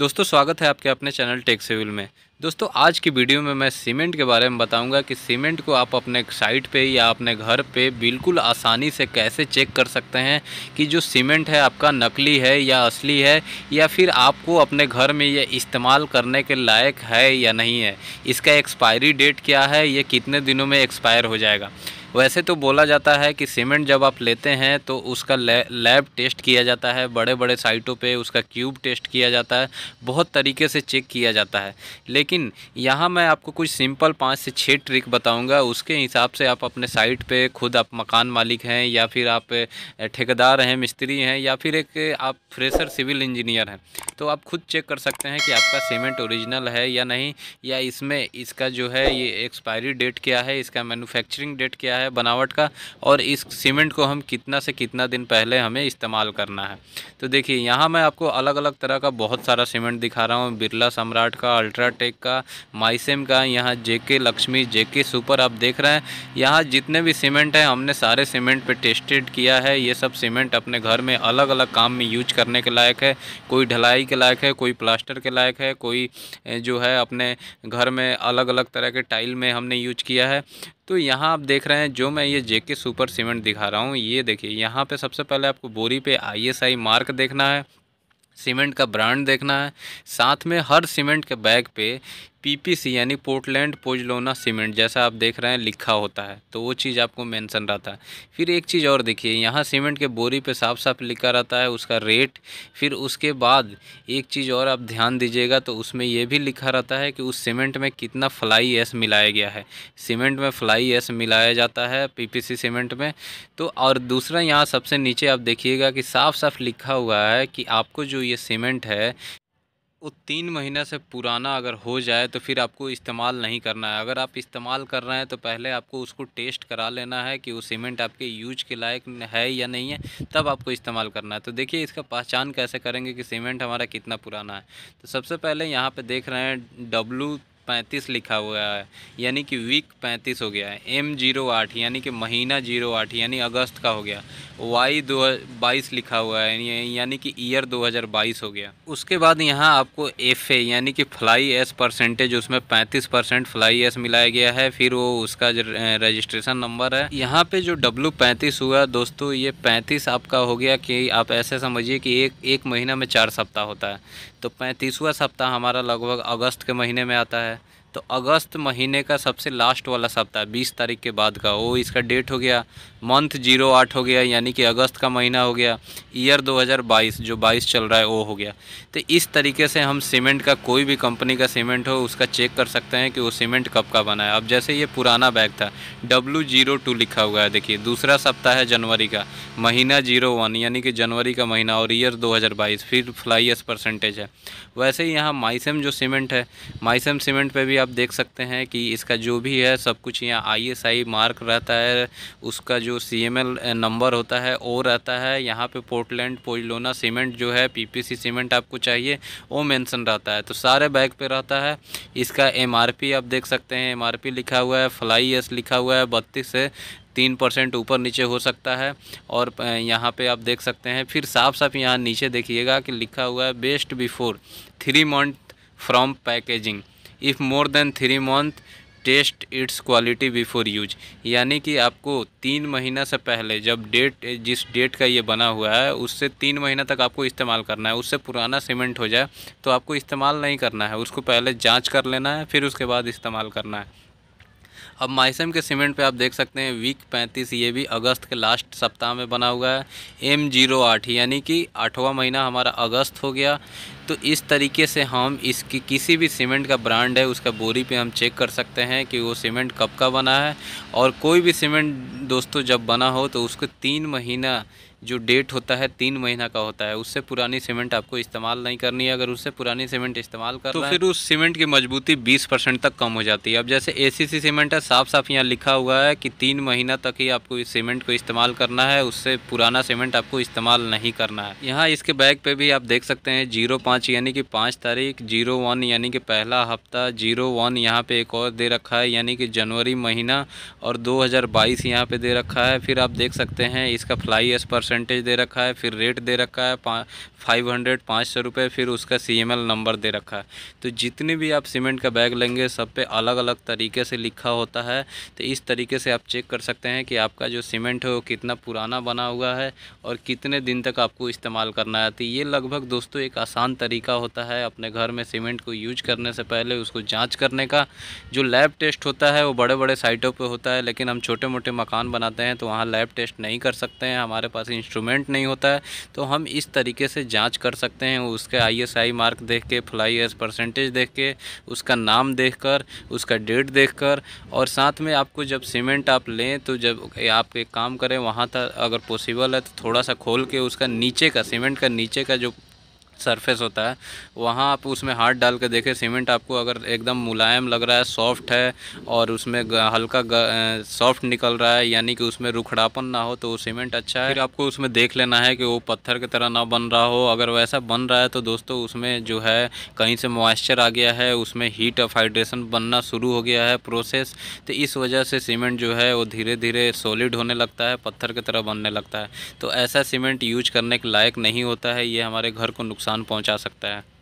दोस्तों स्वागत है आपके अपने चैनल टेक सिविल में दोस्तों आज की वीडियो में मैं सीमेंट के बारे में बताऊंगा कि सीमेंट को आप अपने साइट पे या अपने घर पे बिल्कुल आसानी से कैसे चेक कर सकते हैं कि जो सीमेंट है आपका नकली है या असली है या फिर आपको अपने घर में यह इस्तेमाल करने के लायक है या नहीं है इसका एक्सपायरी डेट क्या है यह कितने दिनों में एक्सपायर हो जाएगा वैसे तो बोला जाता है कि सीमेंट जब आप लेते हैं तो उसका लैब टेस्ट किया जाता है बड़े बड़े साइटों पे उसका क्यूब टेस्ट किया जाता है बहुत तरीके से चेक किया जाता है लेकिन यहाँ मैं आपको कुछ सिंपल पाँच से छः ट्रिक बताऊँगा उसके हिसाब से आप अपने साइट पर खुद आप मकान मालिक हैं या फिर आप ठेकेदार हैं मिस्त्री हैं या फिर एक आप फ्रेशर सिविल इंजीनियर हैं तो आप खुद चेक कर सकते हैं कि आपका सीमेंट ओरिजिनल है या नहीं या इसमें इसका जो है ये एक्सपायरी डेट क्या है इसका मैनुफैक्चरिंग डेट क्या है है बनावट का और इस सीमेंट को हम कितना से कितना दिन पहले हमें इस्तेमाल करना है तो देखिए यहाँ मैं आपको अलग अलग तरह का बहुत सारा सीमेंट दिखा रहा हूँ बिरला सम्राट का अल्ट्राटेक का माइसेम का यहाँ जेके लक्ष्मी जेके सुपर आप देख रहे हैं यहाँ जितने भी सीमेंट हैं हमने सारे सीमेंट पर टेस्टेड किया है ये सब सीमेंट अपने घर में अलग अलग काम में यूज करने के लायक है कोई ढलाई के लायक है कोई प्लास्टर के लायक है कोई जो है अपने घर में अलग अलग तरह के टाइल में हमने यूज किया है तो यहाँ आप देख रहे हैं जो मैं ये जेके सुपर सीमेंट दिखा रहा हूँ ये देखिए यहाँ पे सबसे पहले आपको बोरी पे आईएसआई मार्क देखना है सीमेंट का ब्रांड देखना है साथ में हर सीमेंट के बैग पे पीपीसी यानी पोर्टलैंड पोजलोना सीमेंट जैसा आप देख रहे हैं लिखा होता है तो वो चीज़ आपको मेंशन रहता है फिर एक चीज़ और देखिए यहाँ सीमेंट के बोरी पे साफ साफ लिखा रहता है उसका रेट फिर उसके बाद एक चीज़ और आप ध्यान दीजिएगा तो उसमें ये भी लिखा रहता है कि उस सीमेंट में कितना फ्लाई एस मिलाया गया है सीमेंट में फ्लाई एस मिलाया जाता है पी सीमेंट में तो और दूसरा यहाँ सबसे नीचे आप देखिएगा कि साफ साफ लिखा हुआ है कि आपको जो ये सीमेंट है वो तीन महीने से पुराना अगर हो जाए तो फिर आपको इस्तेमाल नहीं करना है अगर आप इस्तेमाल कर रहे हैं तो पहले आपको उसको टेस्ट करा लेना है कि वो सीमेंट आपके यूज के लायक है या नहीं है तब आपको इस्तेमाल करना है तो देखिए इसका पहचान कैसे करेंगे कि सीमेंट हमारा कितना पुराना है तो सबसे पहले यहाँ पर देख रहे हैं डब्लू पैंतीस लिखा हुआ है यानी कि वीक पैंतीस हो गया है एम जीरो आठ यानी कि महीना जीरो आठ यानी अगस्त का हो गया वाई दो बाईस लिखा हुआ है यानी कि ईयर दो हज़ार बाईस हो गया उसके बाद यहाँ आपको एफ ए यानी कि फ्लाई एस परसेंटेज उसमें पैंतीस परसेंट फ्लाई एस मिलाया गया है फिर वो उसका रजिस्ट्रेशन नंबर है यहाँ पर जो डब्लू पैंतीस हुआ दोस्तों ये पैंतीस आपका हो गया कि आप ऐसे समझिए कि एक एक महीना में चार सप्ताह होता है तो पैंतीसवा सप्ताह हमारा लगभग अगस्त के महीने में आता है तो अगस्त महीने का सबसे लास्ट वाला सप्ताह बीस तारीख के बाद का वो इसका डेट हो गया मंथ जीरो आठ हो गया यानी कि अगस्त का महीना हो गया ईयर 2022 जो 22 चल रहा है वो हो गया तो इस तरीके से हम सीमेंट का कोई भी कंपनी का सीमेंट हो उसका चेक कर सकते हैं कि वो सीमेंट कब का बना है अब जैसे ये पुराना बैग था डब्लू जीरो टू लिखा हुआ है देखिए दूसरा सप्ताह है जनवरी का महीना जीरो वन यानी कि जनवरी का महीना और ईयर दो फिर फ्लाइस परसेंटेज है वैसे ही यहाँ माइसम जो सीमेंट है माइसम सीमेंट पर भी आप देख सकते हैं कि इसका जो भी है सब कुछ यहाँ आईएसआई मार्क रहता है उसका जो सीएमएल नंबर होता है ओ रहता है यहाँ पे पोर्टलैंड पोइलोना सीमेंट जो है पीपीसी सीमेंट आपको चाहिए वो मेंशन रहता है तो सारे बैग पे रहता है इसका एमआरपी आप देख सकते हैं एम लिखा हुआ है फ्लाई एस लिखा हुआ है बत्तीस से तीन परसेंट ऊपर नीचे हो सकता है और यहाँ पे आप देख सकते हैं फिर साफ साफ यहाँ नीचे देखिएगा कि लिखा हुआ है best before three month from packaging if more than three month test its quality before use यानी कि आपको तीन महीना से पहले जब डेट जिस डेट का ये बना हुआ है उससे तीन महीना तक आपको इस्तेमाल करना है उससे पुराना सीमेंट हो जाए तो आपको इस्तेमाल नहीं करना है उसको पहले जांच कर लेना है फिर उसके बाद इस्तेमाल करना है अब माइसम के सीमेंट पे आप देख सकते हैं वीक पैंतीस ये भी अगस्त के लास्ट सप्ताह में बना हुआ है एम जीरो आठ यानी कि आठवां महीना हमारा अगस्त हो गया तो इस तरीके से हम इसकी किसी भी सीमेंट का ब्रांड है उसका बोरी पे हम चेक कर सकते हैं कि वो सीमेंट कब का बना है और कोई भी सीमेंट दोस्तों जब बना हो तो उसको तीन महीना जो डेट होता है तीन महीना का होता है उससे पुरानी सीमेंट आपको इस्तेमाल नहीं करनी है अगर उससे पुरानी सीमेंट इस्तेमाल कर तो फिर उस सीमेंट की मजबूती 20 परसेंट तक कम हो जाती है अब जैसे ए सीमेंट है साफ साफ यहाँ लिखा हुआ है कि तीन महीना तक ही आपको इस सीमेंट को इस्तेमाल करना है उससे पुराना सीमेंट आपको इस्तेमाल नहीं करना है यहाँ इसके बैग पर भी आप देख सकते हैं जीरो पाँच यानी कि पाँच तारीख जीरो वन यानी कि पहला हफ्ता जीरो वन यहाँ पे एक और दे रखा है यानी कि जनवरी महीना और 2022 यहाँ पे दे रखा है फिर आप देख सकते हैं इसका फ्लाई एस परसेंटेज दे रखा है फिर रेट दे रखा है फाइव हंड्रेड पाँच सौ रुपये फिर उसका सी एम एल नंबर दे रखा है तो जितने भी आप सीमेंट का बैग लेंगे सब पे अलग अलग तरीके से लिखा होता है तो इस तरीके से आप चेक कर सकते हैं कि आपका जो सीमेंट है वो कितना पुराना बना हुआ है और कितने दिन तक आपको इस्तेमाल करना है तो ये लगभग दोस्तों एक आसान तरीका होता है अपने घर में सीमेंट को यूज करने से पहले उसको जांच करने का जो लैब टेस्ट होता है वो बड़े बड़े साइटों पे होता है लेकिन हम छोटे मोटे मकान बनाते हैं तो वहाँ लैब टेस्ट नहीं कर सकते हैं हमारे पास इंस्ट्रूमेंट नहीं होता है तो हम इस तरीके से जाँच कर सकते हैं उसके आई मार्क देख के फ्लाई एस परसेंटेज देख के उसका नाम देख कर उसका डेट देख कर और साथ में आपको जब सीमेंट आप लें तो जब आप एक काम करें वहाँ तक अगर पॉसिबल है तो थोड़ा सा खोल के उसका नीचे का सीमेंट का नीचे का जो सरफेस होता है वहाँ आप उसमें हाथ डाल के देखें सीमेंट आपको अगर एकदम मुलायम लग रहा है सॉफ्ट है और उसमें हल्का सॉफ्ट निकल रहा है यानी कि उसमें रुखड़ापन ना हो तो वो सीमेंट अच्छा है फिर आपको उसमें देख लेना है कि वो पत्थर की तरह ना बन रहा हो अगर वैसा बन रहा है तो दोस्तों उसमें जो है कहीं से मॉइस्चर आ गया है उसमें हीट ऑफ हाइड्रेशन बनना शुरू हो गया है प्रोसेस तो इस वजह से सीमेंट जो है वो धीरे धीरे सॉलिड होने लगता है पत्थर की तरह बनने लगता है तो ऐसा सीमेंट यूज करने के लायक नहीं होता है ये हमारे घर को नुकसान नुकसान पहुंचा सकता है